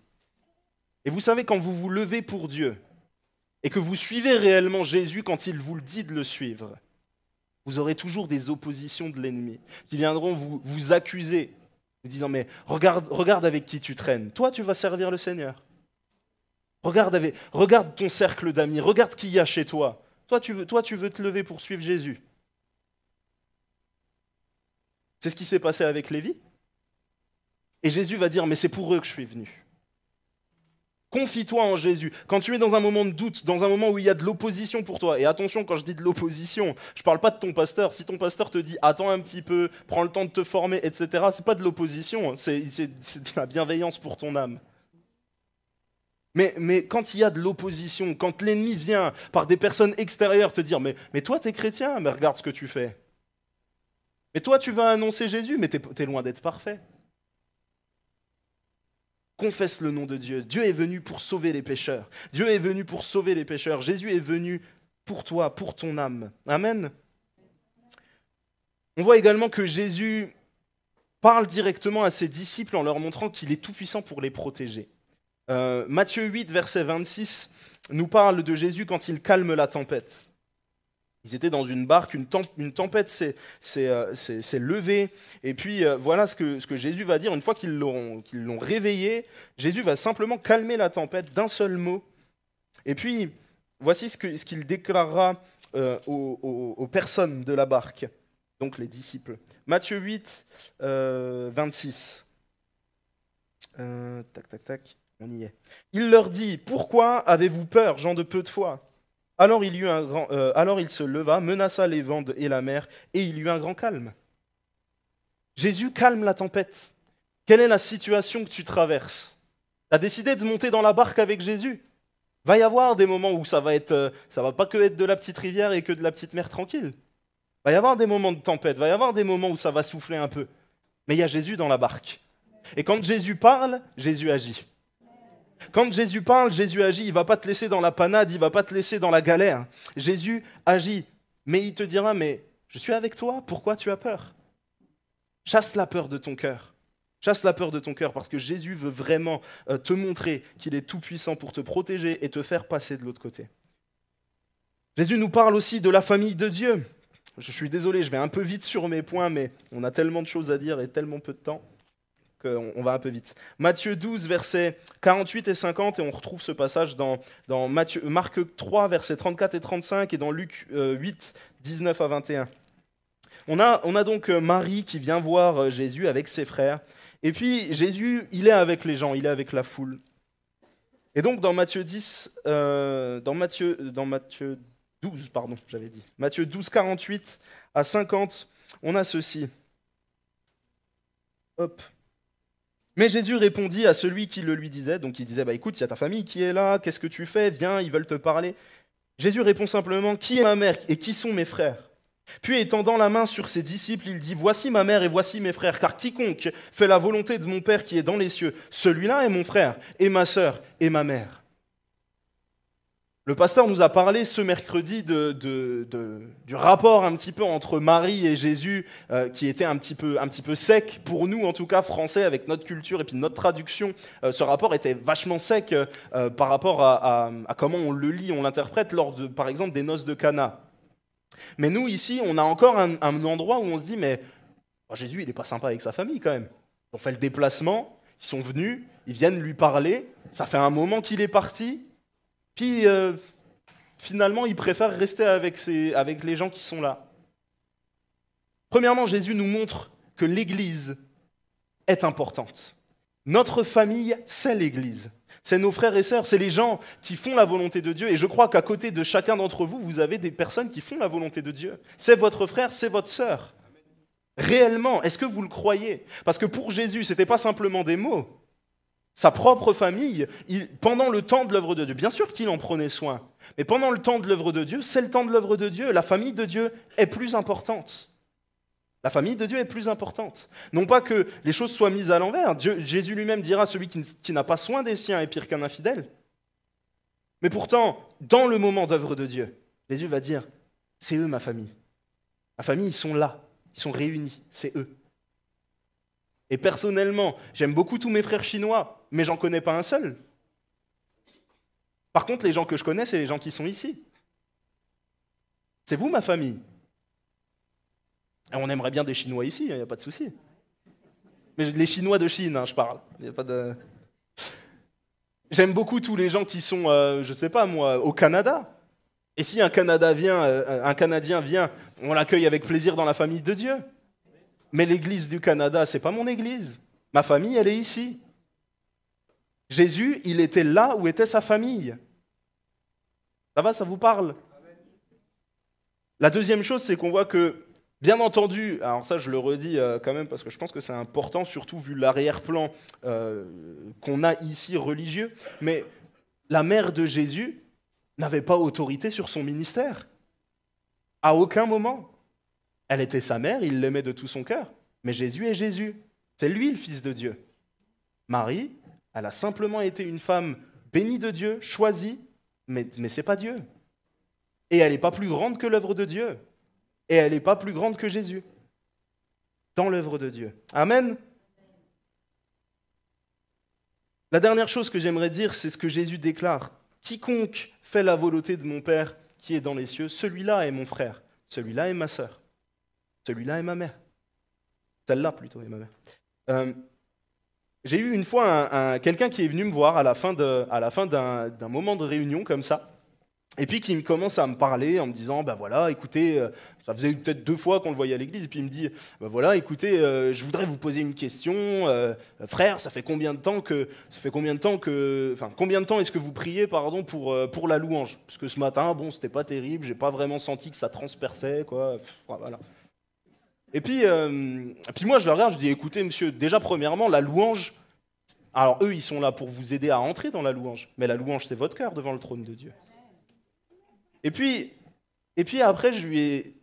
Et vous savez, quand vous vous levez pour Dieu et que vous suivez réellement Jésus quand il vous le dit de le suivre, vous aurez toujours des oppositions de l'ennemi qui viendront vous, vous accuser, vous disant Mais regarde, regarde avec qui tu traînes. Toi, tu vas servir le Seigneur. Regarde, avec, regarde ton cercle d'amis, regarde qui y a chez toi. Toi tu, veux, toi, tu veux te lever pour suivre Jésus. C'est ce qui s'est passé avec Lévi. Et Jésus va dire, mais c'est pour eux que je suis venu. Confie-toi en Jésus. Quand tu es dans un moment de doute, dans un moment où il y a de l'opposition pour toi, et attention quand je dis de l'opposition, je ne parle pas de ton pasteur. Si ton pasteur te dit attends un petit peu, prends le temps de te former, etc., c'est pas de l'opposition, hein. c'est de la bienveillance pour ton âme. Mais, quand il y a de l'opposition, quand l'ennemi vient par des personnes extérieures te dire mais, mais toi es chrétien, mais regarde ce que tu fais. Mais toi tu vas annoncer Jésus, mais tu es loin d'être parfait confesse le nom de Dieu. Dieu est venu pour sauver les pécheurs. Dieu est venu pour sauver les pécheurs. Jésus est venu pour toi, pour ton âme. Amen. On voit également que Jésus parle directement à ses disciples en leur montrant qu'il est tout-puissant pour les protéger. Euh, Matthieu 8, verset 26, nous parle de Jésus quand il calme la tempête. Ils étaient dans une barque, une, tempête euh, s'est levée. Et puis euh, voilà ce que, Jésus va dire. Une fois qu'ils l'ont réveillé, Jésus va simplement calmer la tempête d'un seul mot. Et puis, voici ce qu'il déclarera euh, aux, aux, personnes de la barque, donc les disciples. Matthieu 8, 26. tac, tac, tac, on y est. Il leur dit, pourquoi avez-vous peur, gens de peu de foi euh, alors il, se leva, menaça les vents et la mer, et il y eut un grand calme. Jésus calme la tempête. Quelle est la situation que tu traverses Tu as décidé de monter dans la barque avec Jésus. Va y avoir des moments où ça va être, euh, ça va pas que être de la petite rivière et que de la petite mer tranquille. Va y avoir des moments de tempête, va y avoir des moments où ça va souffler un peu. Mais il y a Jésus dans la barque. Et quand Jésus parle, Jésus agit. Quand Jésus parle, Jésus agit. Il ne va pas te laisser dans la panade, il ne va pas te laisser dans la galère. Jésus agit. Mais il te dira, mais je suis avec toi, pourquoi tu as peur Chasse la peur de ton cœur. Chasse la peur de ton cœur parce que Jésus veut vraiment euh, te montrer qu'il est tout-puissant pour te protéger et te faire passer de l'autre côté. Jésus nous parle aussi de la famille de Dieu. Je suis désolé, je vais un peu vite sur mes points, mais on a tellement de choses à dire et tellement peu de temps on va un peu vite. Matthieu 12, versets 48 et 50, et on retrouve ce passage dans, dans Marc 3, versets 34 et 35, et dans Luc 8, euh, 19 à 21. On a, donc euh, Marie qui vient voir euh, Jésus avec ses frères, et puis Jésus, il est avec les gens, il est avec la foule. Et donc dans Matthieu 10, dans, dans Matthieu 12, pardon, j'avais dit, Matthieu 12, 48 à 50, on a ceci. Hop, mais Jésus répondit à celui qui le lui disait, donc il disait, bah écoute, il y a ta famille qui est là, qu'est-ce que tu fais Viens, ils veulent te parler. Jésus répond simplement, qui est ma mère et qui sont mes frères Puis étendant la main sur ses disciples, il dit, voici ma mère et voici mes frères, car quiconque fait la volonté de mon Père qui est dans les cieux, celui-là est mon frère et ma sœur et ma mère. Le pasteur nous a parlé ce mercredi du rapport un petit peu entre Marie et Jésus, euh, qui était un petit, peu, sec, pour nous en tout cas français, avec notre culture et puis notre traduction. Euh, ce rapport était vachement sec euh, par rapport à, comment on le lit, on l'interprète lors, de, par exemple, des noces de Cana. Mais nous, ici, on a encore un, endroit où on se dit, mais oh, Jésus, il n'est pas sympa avec sa famille quand même. On fait le déplacement, ils sont venus, ils viennent lui parler, ça fait un moment qu'il est parti, puis euh, finalement, il préfère rester avec, avec les gens qui sont là. Premièrement, Jésus nous montre que l'Église est importante. Notre famille, c'est l'Église. C'est nos frères et sœurs, c'est les gens qui font la volonté de Dieu. Et je crois qu'à côté de chacun d'entre vous, vous avez des personnes qui font la volonté de Dieu. C'est votre frère, c'est votre sœur. Réellement, est-ce que vous le croyez Parce que pour Jésus, ce n'était pas simplement des mots sa propre famille, pendant le temps de l'œuvre de Dieu. Bien sûr qu'il en prenait soin, mais pendant le temps de l'œuvre de Dieu, c'est le temps de l'œuvre de Dieu. La famille de Dieu est plus importante. La famille de Dieu est plus importante. Non pas que les choses soient mises à l'envers. Jésus lui-même dira celui qui n'a pas soin des siens est pire qu'un infidèle. Mais pourtant, dans le moment d'œuvre de Dieu, Jésus va dire c'est eux ma famille. Ma famille, ils sont là, ils sont réunis, c'est eux. Et personnellement, j'aime beaucoup tous mes frères chinois, mais j'en connais pas un seul. Par contre, les gens que je connais, c'est les gens qui sont ici. C'est vous, ma famille. Ah, on aimerait bien des Chinois ici, il hein, n'y a pas de souci. Mais les Chinois de Chine, hein, je parle. pas de... J'aime beaucoup tous les gens qui sont, euh, je ne sais pas moi, au Canada. Et si un, Canada vient, euh, un Canadien vient, on l'accueille avec plaisir dans la famille de Dieu. Mais l'église du Canada, c'est pas mon église. Ma famille, elle est ici. Jésus, il était là où était sa famille. Ça va, ça vous parle La deuxième chose, c'est qu'on voit que, bien entendu, alors ça je le redis euh, quand même parce que je pense que c'est important, surtout vu l'arrière-plan euh, qu'on a ici religieux, mais la mère de Jésus n'avait pas autorité sur son ministère. À aucun moment. Elle était sa mère, il l'aimait de tout son cœur. Mais Jésus est Jésus. C'est lui le Fils de Dieu. Marie, elle a simplement été une femme bénie de Dieu, choisie, mais, mais ce n'est pas Dieu. Et elle n'est pas plus grande que l'œuvre de Dieu. Et elle n'est pas plus grande que Jésus dans l'œuvre de Dieu. Amen. La dernière chose que j'aimerais dire, c'est ce que Jésus déclare. Quiconque fait la volonté de mon Père qui est dans les cieux, celui-là est mon frère, celui-là est ma sœur, celui-là est ma mère. Celle-là plutôt est ma mère. Euh, j'ai eu une fois un, quelqu'un qui est venu me voir à la fin d'un moment de réunion comme ça, et puis qui me commence à me parler en me disant, ben voilà, écoutez, euh, ça faisait peut-être deux fois qu'on le voyait à l'église, et puis il me dit, ben voilà, écoutez, euh, je voudrais vous poser une question, euh, frère, ça fait combien de temps que, ça fait combien de temps que, enfin, combien de temps est-ce que vous priez, pardon, pour, pour la louange Parce que ce matin, bon, c'était pas terrible, j'ai pas vraiment senti que ça transperçait, quoi, voilà. Et puis, et puis moi, je le regarde, je dis écoutez, monsieur, déjà, premièrement, la louange, alors eux, ils sont là pour vous aider à entrer dans la louange, mais la louange, c'est votre cœur devant le trône de Dieu. Et puis, et puis après, je lui ai,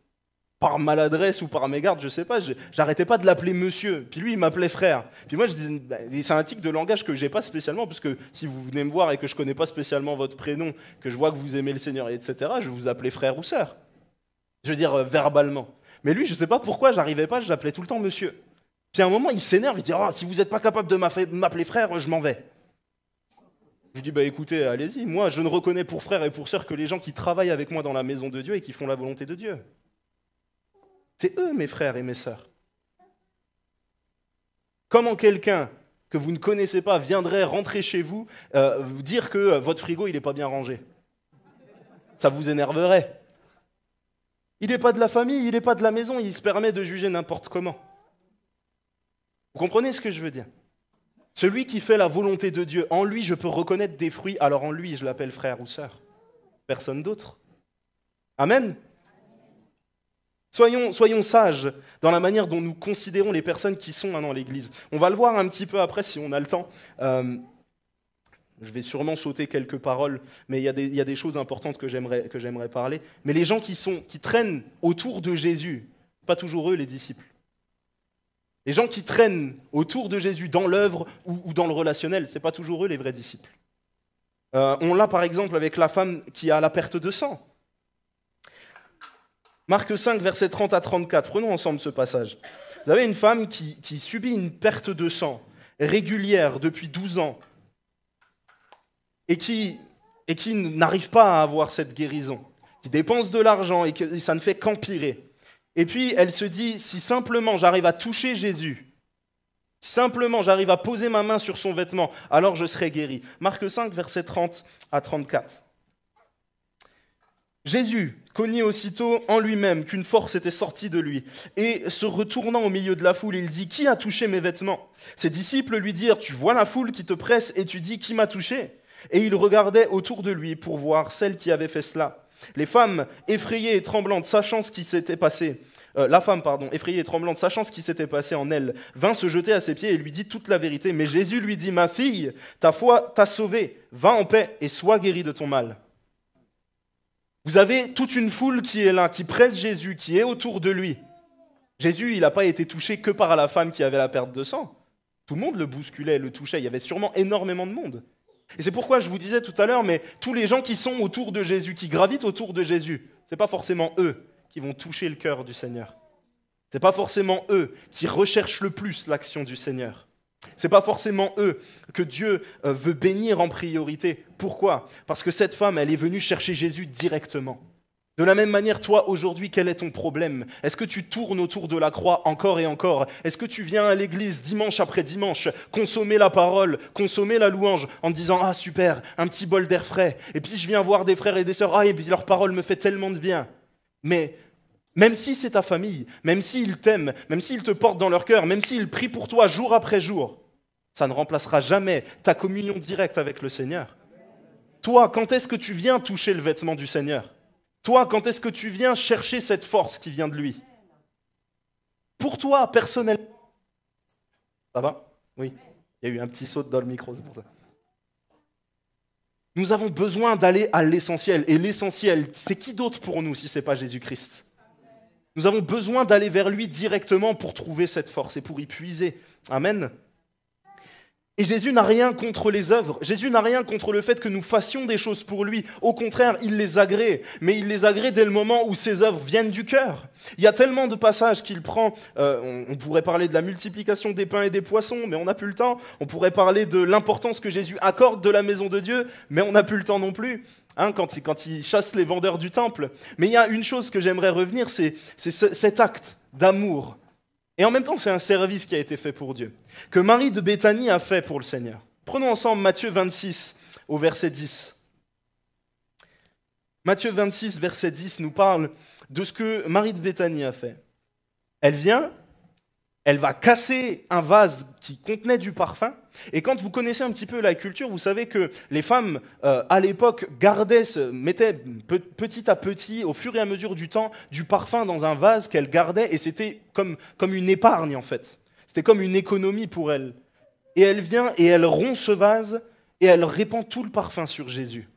par maladresse ou par mégarde, je sais pas, j'arrêtais pas de l'appeler monsieur. Puis lui, il m'appelait frère. Puis moi, je disais, bah, c'est un tic de langage que j'ai pas spécialement, puisque si vous venez me voir et que je connais pas spécialement votre prénom, que je vois que vous aimez le Seigneur, etc., je vous appelais frère ou sœur. Je veux dire, euh, verbalement. Mais lui, je sais pas pourquoi, j'arrivais pas, je l'appelais tout le temps monsieur. Puis à un moment, il s'énerve, il dit Ah Si vous n'êtes pas capable de m'appeler frère, je m'en vais. Je dis bah, Écoutez, allez-y, moi je ne reconnais pour frère et pour sœur que les gens qui travaillent avec moi dans la maison de Dieu et qui font la volonté de Dieu. C'est eux mes frères et mes sœurs. Comment quelqu'un que vous ne connaissez pas viendrait rentrer chez vous, euh, vous dire que euh, votre frigo il n'est pas bien rangé Ça vous énerverait. Il n'est pas de la famille, il n'est pas de la maison, il se permet de juger n'importe comment. Vous comprenez ce que je veux dire Celui qui fait la volonté de Dieu, en lui, je peux reconnaître des fruits, alors en lui, je l'appelle frère ou sœur. Personne d'autre. Amen Soyons, sages dans la manière dont nous considérons les personnes qui sont maintenant l'Église. On va le voir un petit peu après si on a le temps. Euh, je vais sûrement sauter quelques paroles, mais il y, a des, il y a des choses importantes que j'aimerais parler. Mais les gens qui, sont, qui traînent autour de Jésus, pas toujours eux les disciples. Les gens qui traînent autour de Jésus dans l'œuvre ou, dans le relationnel, ce n'est pas toujours eux les vrais disciples. Euh, on l'a par exemple avec la femme qui a la perte de sang. Marc 5, versets 30 à 34, prenons ensemble ce passage. Vous avez une femme qui, subit une perte de sang régulière depuis 12 ans et qui, n'arrive pas à avoir cette guérison, qui dépense de l'argent et que et ça ne fait qu'empirer. Et puis elle se dit, si simplement j'arrive à toucher Jésus, simplement j'arrive à poser ma main sur son vêtement, alors je serai guéri. Marc 5, versets 30 à 34. Jésus connut aussitôt en lui-même qu'une force était sortie de lui, et se retournant au milieu de la foule, il dit, Qui a touché mes vêtements Ses disciples lui dirent, Tu vois la foule qui te presse, et tu dis, Qui m'a touché Et il regardait autour de lui pour voir celle qui avait fait cela. Les femmes, effrayées et tremblantes, sachant ce qui s'était passé, euh, la femme, pardon, effrayée et tremblante, sachant ce qui s'était passé en elle, vint se jeter à ses pieds et lui dit toute la vérité. Mais Jésus lui dit, ma fille, ta foi t'a sauvée, va en paix et sois guérie de ton mal. Vous avez toute une foule qui est là, qui presse Jésus, qui est autour de lui. Jésus, il n'a pas été touché que par la femme qui avait la perte de sang. Tout le monde le bousculait, le touchait. Il y avait sûrement énormément de monde. Et c'est pourquoi je vous disais tout à l'heure, mais tous les gens qui sont autour de Jésus, qui gravitent autour de Jésus, ce n'est pas forcément eux qui vont toucher le cœur du Seigneur. Ce n'est pas forcément eux qui recherchent le plus l'action du Seigneur. Ce n'est pas forcément eux que Dieu euh, veut bénir en priorité. Pourquoi Parce que cette femme, elle est venue chercher Jésus directement. De la même manière, toi, aujourd'hui, quel est ton problème Est-ce que tu tournes autour de la croix encore et encore Est-ce que tu viens à l'église dimanche après dimanche, consommer la parole, consommer la louange, en te disant ⁇ Ah super, un petit bol d'air frais ⁇ Et puis je viens voir des frères et des sœurs ⁇ Ah et puis leur parole me fait tellement de bien ⁇ Mais même si c'est ta famille, même s'ils t'aiment, même s'ils te portent dans leur cœur, même s'ils prient pour toi jour après jour, ça ne remplacera jamais ta communion directe avec le Seigneur. Toi, quand est-ce que tu viens toucher le vêtement du Seigneur toi, quand est-ce que tu viens chercher cette force qui vient de lui Pour toi, personnellement. Ça va Oui. Il y a eu un petit saut dans le micro, c'est pour ça. Nous avons besoin d'aller à l'essentiel. Et l'essentiel, c'est qui d'autre pour nous si ce n'est pas Jésus-Christ Nous avons besoin d'aller vers lui directement pour trouver cette force et pour y puiser. Amen. Et Jésus n'a rien contre les œuvres, Jésus n'a rien contre le fait que nous fassions des choses pour lui. Au contraire, il les agrée, mais il les agrée dès le moment où ces œuvres viennent du cœur. Il y a tellement de passages qu'il prend, euh, on, pourrait parler de la multiplication des pains et des poissons, mais on n'a plus le temps. On pourrait parler de l'importance que Jésus accorde de la maison de Dieu, mais on n'a plus le temps non plus. Hein, quand, il chasse les vendeurs du temple. Mais il y a une chose que j'aimerais revenir, c'est cet acte d'amour et en même temps, c'est un service qui a été fait pour Dieu, que Marie de Béthanie a fait pour le Seigneur. Prenons ensemble Matthieu 26 au verset 10. Matthieu 26, verset 10 nous parle de ce que Marie de Béthanie a fait. Elle vient, elle va casser un vase qui contenait du parfum. Et quand vous connaissez un petit peu la culture, vous savez que les femmes, euh, à l'époque, gardaient, mettaient petit à petit, au fur et à mesure du temps, du parfum dans un vase qu'elles gardaient, et c'était comme, comme une épargne, en fait. C'était comme une économie pour elles. Et elle vient et elle rompt ce vase, et elle répand tout le parfum sur Jésus.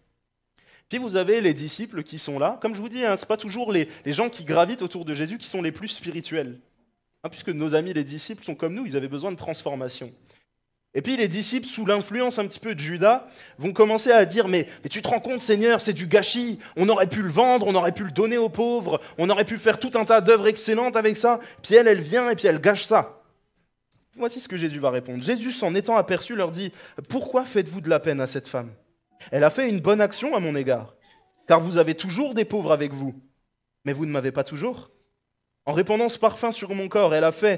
Puis vous avez les disciples qui sont là. Comme je vous dis, hein, c'est ce pas toujours les gens qui gravitent autour de Jésus qui sont les plus spirituels. Hein, puisque nos amis les disciples sont comme nous, ils avaient besoin de transformation. Et puis les disciples, sous l'influence un petit peu de Judas, vont commencer à dire mais, mais tu te rends compte Seigneur, c'est du gâchis, on aurait pu le vendre, on aurait pu le donner aux pauvres, on aurait pu faire tout un tas d'œuvres excellentes avec ça, puis elle, elle vient et puis elle gâche ça. Voici ce que Jésus va répondre. Jésus, s'en étant aperçu, leur dit, Pourquoi faites-vous de la peine à cette femme Elle a fait une bonne action à mon égard, car vous avez toujours des pauvres avec vous, mais vous ne m'avez pas toujours en répandant ce parfum sur mon corps, euh,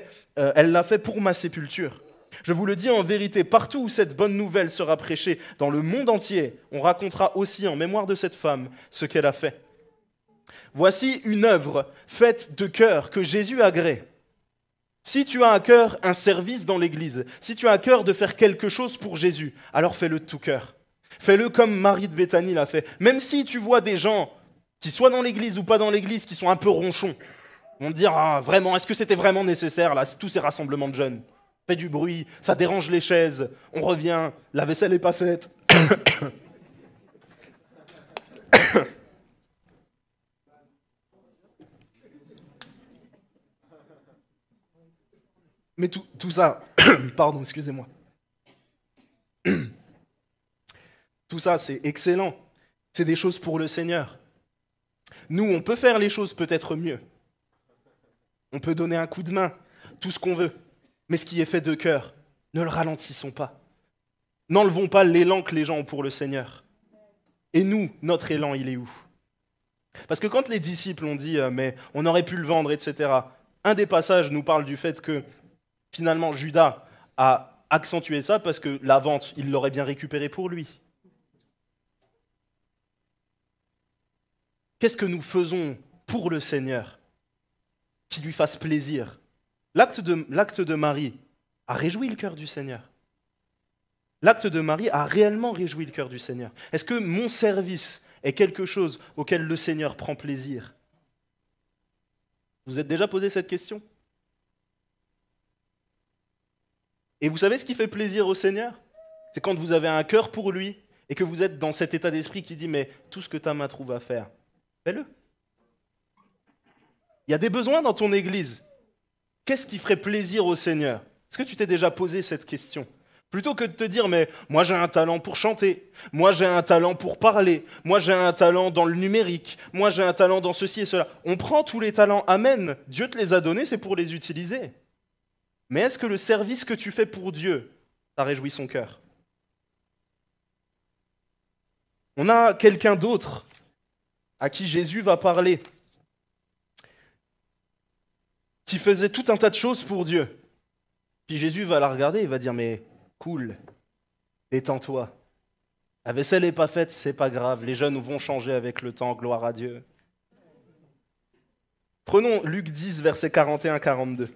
elle l'a fait, pour ma sépulture. Je vous le dis en vérité, partout où cette bonne nouvelle sera prêchée, dans le monde entier, on racontera aussi en mémoire de cette femme ce qu'elle a fait. Voici une œuvre faite de cœur que Jésus gré. Si tu as à cœur un service dans l'Église, si tu as à cœur de faire quelque chose pour Jésus, alors fais-le de tout cœur. Fais-le comme Marie de Béthanie l'a fait. Même si tu vois des gens qui, soient dans l'Église ou pas dans l'Église, qui sont un peu ronchons, on dira ah, vraiment, est-ce que c'était vraiment nécessaire, là, tous ces rassemblements de jeunes Fait du bruit, ça dérange les chaises, on revient, la vaisselle n'est pas faite. Mais tout, tout ça, pardon, excusez-moi. Tout ça, c'est excellent. C'est des choses pour le Seigneur. Nous, on peut faire les choses peut-être mieux. On peut donner un coup de main, tout ce qu'on veut. Mais ce qui est fait de cœur, ne le ralentissons pas. N'enlevons pas l'élan que les gens ont pour le Seigneur. Et nous, notre élan, il est où Parce que quand les disciples ont dit, euh, mais on aurait pu le vendre, etc., un des passages nous parle du fait que finalement Judas a accentué ça parce que la vente, il l'aurait bien récupéré pour lui. Qu'est-ce que nous faisons pour le Seigneur qui lui fasse plaisir. L'acte de, l'acte de Marie a réjoui le cœur du Seigneur. L'acte de Marie a réellement réjoui le cœur du Seigneur. Est-ce que mon service est quelque chose auquel le Seigneur prend plaisir Vous êtes déjà posé cette question Et vous savez ce qui fait plaisir au Seigneur C'est quand vous avez un cœur pour lui et que vous êtes dans cet état d'esprit qui dit mais tout ce que ta main trouve à faire, fais-le. Il y a des besoins dans ton Église. Qu'est-ce qui ferait plaisir au Seigneur Est-ce que tu t'es déjà posé cette question Plutôt que de te dire, mais moi j'ai un talent pour chanter, moi j'ai un talent pour parler, moi j'ai un talent dans le numérique, moi j'ai un talent dans ceci et cela. On prend tous les talents, amen. Dieu te les a donnés, c'est pour les utiliser. Mais est-ce que le service que tu fais pour Dieu, ça réjouit son cœur On a quelqu'un d'autre à qui Jésus va parler qui faisait tout un tas de choses pour Dieu. Puis Jésus va la regarder, il va dire, mais cool, détends-toi. La vaisselle n'est pas faite, c'est pas grave, les jeunes vont changer avec le temps, gloire à Dieu. Prenons Luc 10, verset 41-42.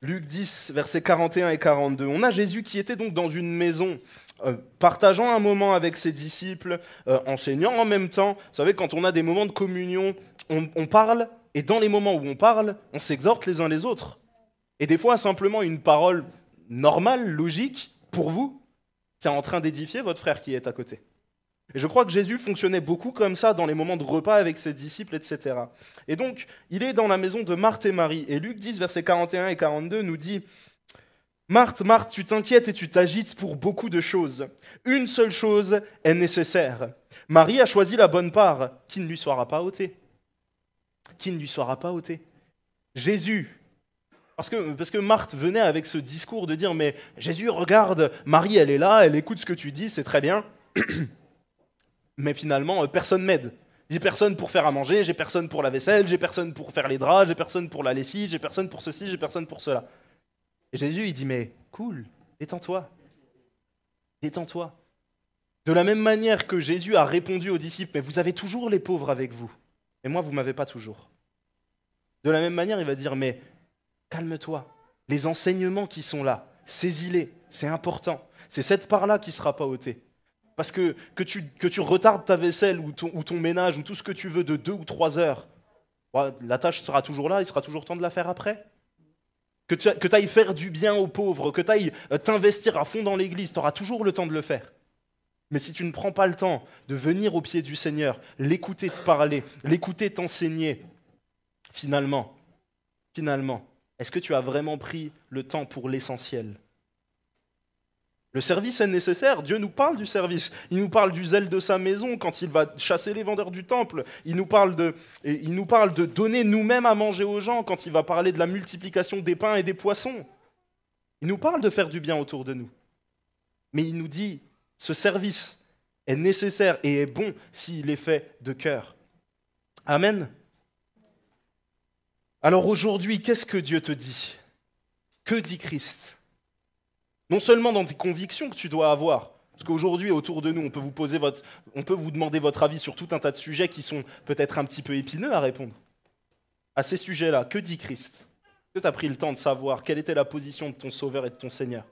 Luc 10, versets 41 et 42. On a Jésus qui était donc dans une maison euh, partageant un moment avec ses disciples, euh, enseignant en même temps. Vous savez, quand on a des moments de communion, on, on parle, et dans les moments où on parle, on s'exhorte les uns les autres. Et des fois, simplement une parole normale, logique, pour vous, c'est en train d'édifier votre frère qui est à côté. Et je crois que Jésus fonctionnait beaucoup comme ça dans les moments de repas avec ses disciples, etc. Et donc, il est dans la maison de Marthe et Marie. Et Luc 10, versets 41 et 42 nous dit Marthe, Marthe, tu t'inquiètes et tu t'agites pour beaucoup de choses. Une seule chose est nécessaire. Marie a choisi la bonne part, qui ne lui sera pas ôtée. Qui ne lui sera pas ôtée. Jésus. Parce que, parce que Marthe venait avec ce discours de dire, mais Jésus, regarde, Marie, elle est là, elle écoute ce que tu dis, c'est très bien. mais finalement, euh, personne m'aide. J'ai personne pour faire à manger, j'ai personne pour la vaisselle, j'ai personne pour faire les draps, j'ai personne pour la lessive, j'ai personne pour ceci, j'ai personne pour cela. Et Jésus, il dit, mais cool, détends-toi. Détends-toi. De la même manière que Jésus a répondu aux disciples, mais vous avez toujours les pauvres avec vous, et moi, vous ne m'avez pas toujours. De la même manière, il va dire, mais calme-toi, les enseignements qui sont là, saisis-les, c'est important. C'est cette part-là qui ne sera pas ôtée. Parce que que tu, que tu retardes ta vaisselle ou ou ton, ménage ou tout ce que tu veux de deux ou trois heures, la tâche sera toujours là, il sera toujours temps de la faire après que tu ailles faire du bien aux pauvres, que tu ailles euh, t'investir à fond dans l'Église, tu auras toujours le temps de le faire. Mais si tu ne prends pas le temps de venir au pied du Seigneur, l'écouter te parler, l'écouter t'enseigner, finalement, finalement, est-ce que tu as vraiment pris le temps pour l'essentiel le service est nécessaire. Dieu nous parle du service. Il nous parle du zèle de sa maison quand il va chasser les vendeurs du temple. Il nous parle de, il nous parle de donner nous-mêmes à manger aux gens quand il va parler de la multiplication des pains et des poissons. Il nous parle de faire du bien autour de nous. Mais il nous dit, ce service est nécessaire et est bon s'il est fait de cœur. Amen. Alors aujourd'hui, qu'est-ce que Dieu te dit Que dit Christ non seulement dans tes convictions que tu dois avoir, parce qu'aujourd'hui, autour de nous, on peut, vous poser votre, on peut vous demander votre avis sur tout un tas de sujets qui sont peut-être un petit peu épineux à répondre. À ces sujets-là, que dit Christ Que tu as pris le temps de savoir Quelle était la position de ton Sauveur et de ton Seigneur